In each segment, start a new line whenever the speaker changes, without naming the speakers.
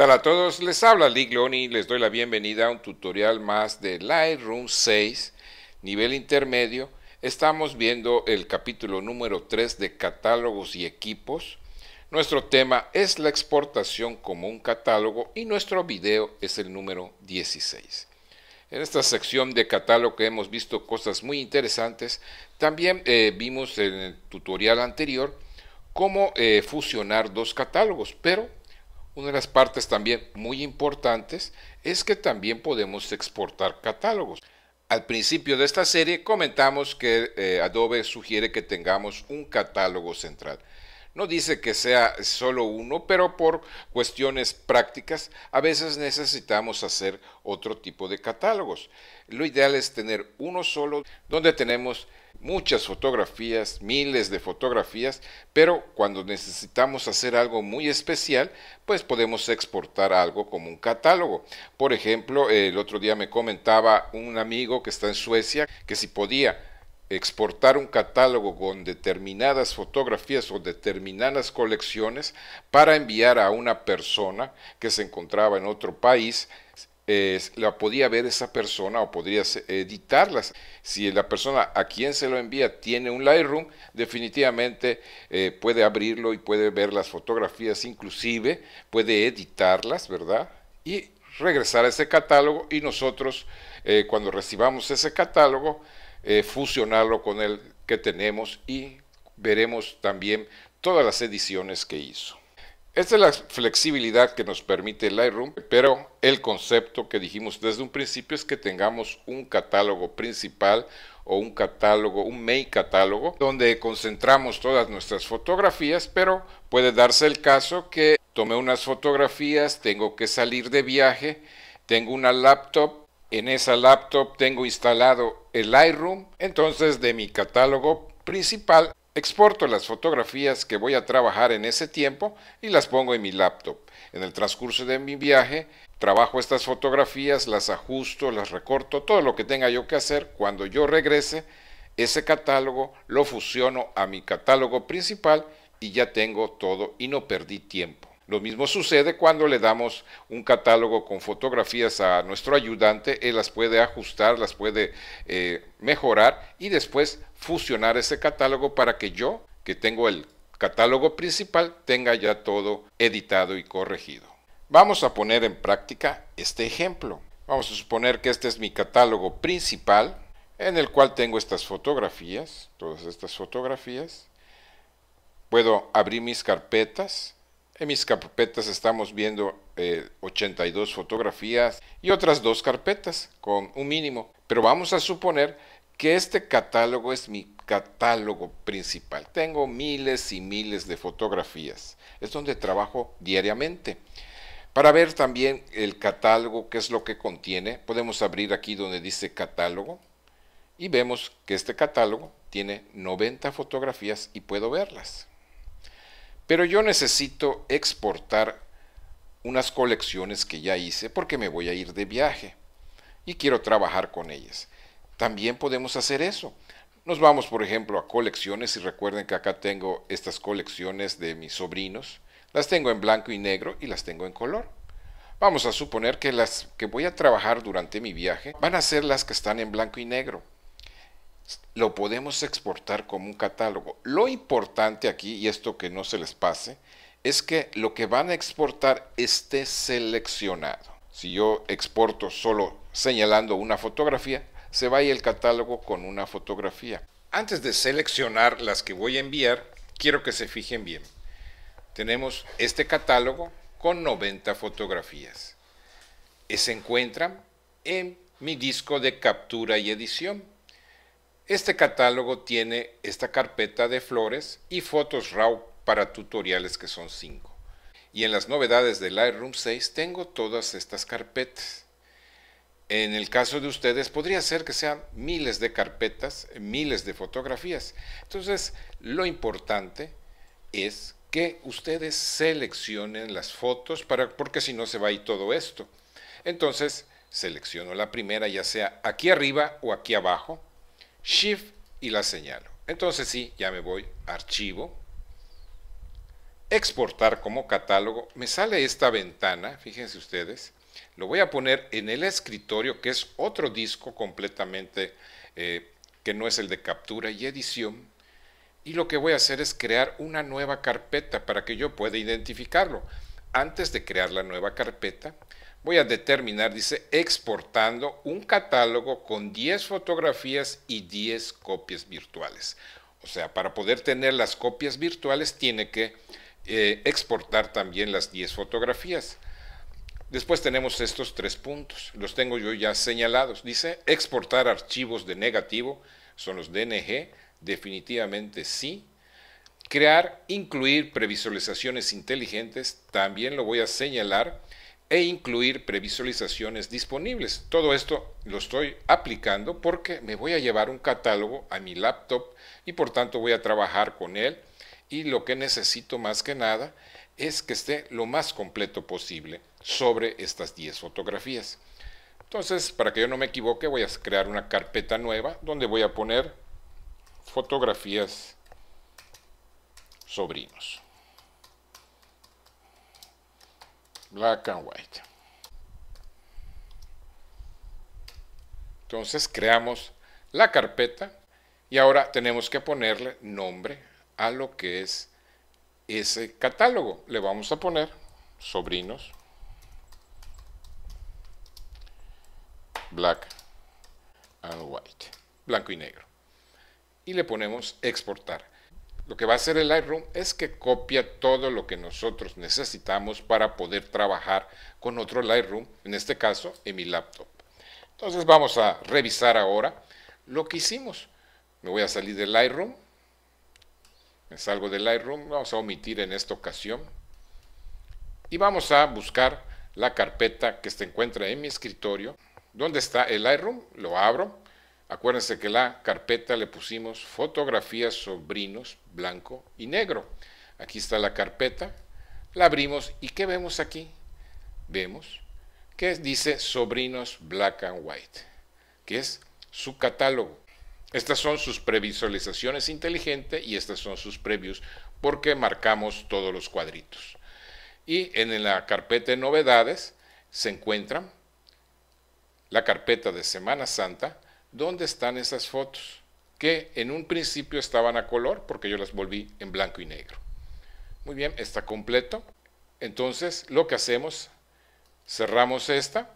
Hola a todos? Les habla Ligloni y les doy la bienvenida a un tutorial más de Lightroom 6, nivel intermedio. Estamos viendo el capítulo número 3 de catálogos y equipos. Nuestro tema es la exportación como un catálogo y nuestro video es el número 16. En esta sección de catálogo hemos visto cosas muy interesantes. También eh, vimos en el tutorial anterior cómo eh, fusionar dos catálogos, pero una de las partes también muy importantes es que también podemos exportar catálogos. Al principio de esta serie comentamos que eh, Adobe sugiere que tengamos un catálogo central. No dice que sea solo uno, pero por cuestiones prácticas a veces necesitamos hacer otro tipo de catálogos. Lo ideal es tener uno solo donde tenemos muchas fotografías, miles de fotografías, pero cuando necesitamos hacer algo muy especial, pues podemos exportar algo como un catálogo. Por ejemplo, el otro día me comentaba un amigo que está en Suecia que si podía exportar un catálogo con determinadas fotografías o determinadas colecciones para enviar a una persona que se encontraba en otro país la podía ver esa persona o podría editarlas. Si la persona a quien se lo envía tiene un Lightroom, definitivamente eh, puede abrirlo y puede ver las fotografías, inclusive puede editarlas, ¿verdad? Y regresar a ese catálogo y nosotros eh, cuando recibamos ese catálogo, eh, fusionarlo con el que tenemos y veremos también todas las ediciones que hizo. Esta es la flexibilidad que nos permite Lightroom, pero el concepto que dijimos desde un principio es que tengamos un catálogo principal o un catálogo, un main catálogo, donde concentramos todas nuestras fotografías, pero puede darse el caso que tomé unas fotografías, tengo que salir de viaje, tengo una laptop, en esa laptop tengo instalado el Lightroom, entonces de mi catálogo principal Exporto las fotografías que voy a trabajar en ese tiempo y las pongo en mi laptop. En el transcurso de mi viaje, trabajo estas fotografías, las ajusto, las recorto, todo lo que tenga yo que hacer. Cuando yo regrese, ese catálogo lo fusiono a mi catálogo principal y ya tengo todo y no perdí tiempo. Lo mismo sucede cuando le damos un catálogo con fotografías a nuestro ayudante, él las puede ajustar, las puede eh, mejorar y después fusionar ese catálogo para que yo, que tengo el catálogo principal, tenga ya todo editado y corregido. Vamos a poner en práctica este ejemplo. Vamos a suponer que este es mi catálogo principal en el cual tengo estas fotografías, todas estas fotografías. Puedo abrir mis carpetas en mis carpetas estamos viendo 82 eh, fotografías y otras dos carpetas con un mínimo. Pero vamos a suponer que este catálogo es mi catálogo principal. Tengo miles y miles de fotografías. Es donde trabajo diariamente. Para ver también el catálogo, qué es lo que contiene, podemos abrir aquí donde dice catálogo y vemos que este catálogo tiene 90 fotografías y puedo verlas. Pero yo necesito exportar unas colecciones que ya hice porque me voy a ir de viaje y quiero trabajar con ellas. También podemos hacer eso. Nos vamos, por ejemplo, a colecciones y recuerden que acá tengo estas colecciones de mis sobrinos. Las tengo en blanco y negro y las tengo en color. Vamos a suponer que las que voy a trabajar durante mi viaje van a ser las que están en blanco y negro lo podemos exportar como un catálogo. Lo importante aquí, y esto que no se les pase, es que lo que van a exportar esté seleccionado. Si yo exporto solo señalando una fotografía, se va el catálogo con una fotografía. Antes de seleccionar las que voy a enviar, quiero que se fijen bien. Tenemos este catálogo con 90 fotografías. Eh, se encuentran en mi disco de captura y edición este catálogo tiene esta carpeta de flores y fotos RAW para tutoriales que son 5. Y en las novedades de Lightroom 6 tengo todas estas carpetas. En el caso de ustedes podría ser que sean miles de carpetas, miles de fotografías. Entonces, lo importante es que ustedes seleccionen las fotos para, porque si no se va a ir todo esto. Entonces, selecciono la primera ya sea aquí arriba o aquí abajo Shift y la señalo. Entonces sí, ya me voy archivo, exportar como catálogo. Me sale esta ventana, fíjense ustedes. Lo voy a poner en el escritorio, que es otro disco completamente eh, que no es el de captura y edición. Y lo que voy a hacer es crear una nueva carpeta para que yo pueda identificarlo. Antes de crear la nueva carpeta, voy a determinar, dice, exportando un catálogo con 10 fotografías y 10 copias virtuales. O sea, para poder tener las copias virtuales tiene que eh, exportar también las 10 fotografías. Después tenemos estos tres puntos, los tengo yo ya señalados. Dice exportar archivos de negativo, son los DNG, definitivamente sí. Crear, incluir previsualizaciones inteligentes, también lo voy a señalar e incluir previsualizaciones disponibles. Todo esto lo estoy aplicando porque me voy a llevar un catálogo a mi laptop y por tanto voy a trabajar con él y lo que necesito más que nada es que esté lo más completo posible sobre estas 10 fotografías. Entonces, para que yo no me equivoque, voy a crear una carpeta nueva donde voy a poner fotografías sobrinos. black and white entonces creamos la carpeta y ahora tenemos que ponerle nombre a lo que es ese catálogo le vamos a poner sobrinos black and white blanco y negro y le ponemos exportar lo que va a hacer el Lightroom es que copia todo lo que nosotros necesitamos para poder trabajar con otro Lightroom, en este caso en mi laptop. Entonces vamos a revisar ahora lo que hicimos. Me voy a salir del Lightroom, me salgo del Lightroom, vamos a omitir en esta ocasión y vamos a buscar la carpeta que se encuentra en mi escritorio. ¿Dónde está el Lightroom? Lo abro Acuérdense que la carpeta le pusimos fotografías sobrinos, blanco y negro. Aquí está la carpeta, la abrimos y ¿qué vemos aquí? Vemos que dice sobrinos black and white, que es su catálogo. Estas son sus previsualizaciones inteligentes y estas son sus previews porque marcamos todos los cuadritos. Y en la carpeta de novedades se encuentran la carpeta de Semana Santa, ¿Dónde están esas fotos? Que en un principio estaban a color porque yo las volví en blanco y negro. Muy bien, está completo. Entonces lo que hacemos, cerramos esta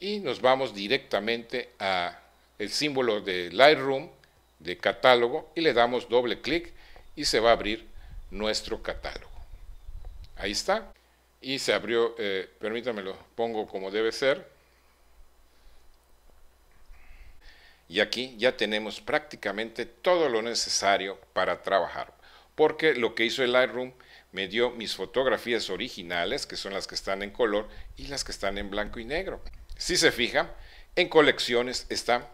y nos vamos directamente a el símbolo de Lightroom, de catálogo, y le damos doble clic y se va a abrir nuestro catálogo. Ahí está. Y se abrió, eh, permítanme lo pongo como debe ser, Y aquí ya tenemos prácticamente todo lo necesario para trabajar, porque lo que hizo el Lightroom me dio mis fotografías originales, que son las que están en color y las que están en blanco y negro. Si se fijan, en colecciones están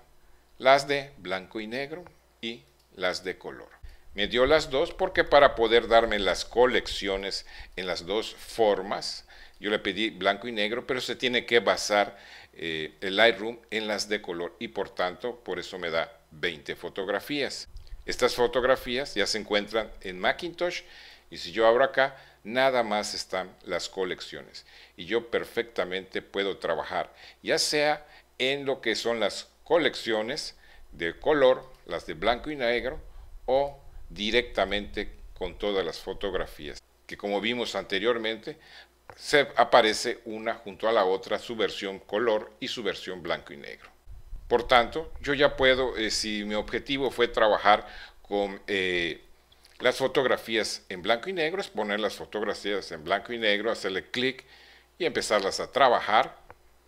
las de blanco y negro y las de color. Me dio las dos porque para poder darme las colecciones en las dos formas, yo le pedí blanco y negro, pero se tiene que basar eh, el Lightroom en las de color y por tanto, por eso me da 20 fotografías. Estas fotografías ya se encuentran en Macintosh y si yo abro acá, nada más están las colecciones. Y yo perfectamente puedo trabajar, ya sea en lo que son las colecciones de color, las de blanco y negro, o directamente con todas las fotografías, que como vimos anteriormente, se aparece una junto a la otra su versión color y su versión blanco y negro. Por tanto, yo ya puedo, eh, si mi objetivo fue trabajar con eh, las fotografías en blanco y negro, es poner las fotografías en blanco y negro, hacerle clic y empezarlas a trabajar,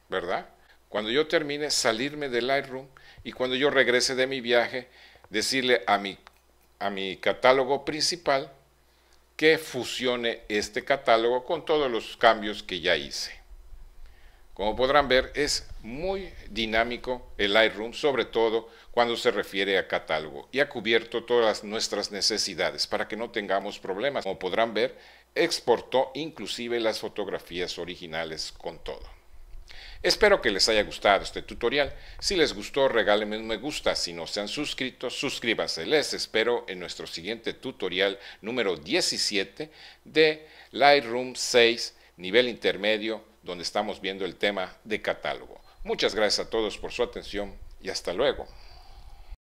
¿verdad? Cuando yo termine, salirme del Lightroom y cuando yo regrese de mi viaje, decirle a mi, a mi catálogo principal, que fusione este catálogo con todos los cambios que ya hice. Como podrán ver, es muy dinámico el Lightroom, sobre todo cuando se refiere a catálogo, y ha cubierto todas nuestras necesidades para que no tengamos problemas. Como podrán ver, exportó inclusive las fotografías originales con todo. Espero que les haya gustado este tutorial. Si les gustó, regálenme un me gusta. Si no se han suscrito, suscríbanse. Les espero en nuestro siguiente tutorial número 17 de Lightroom 6, nivel intermedio, donde estamos viendo el tema de catálogo. Muchas gracias a todos por su atención y hasta luego.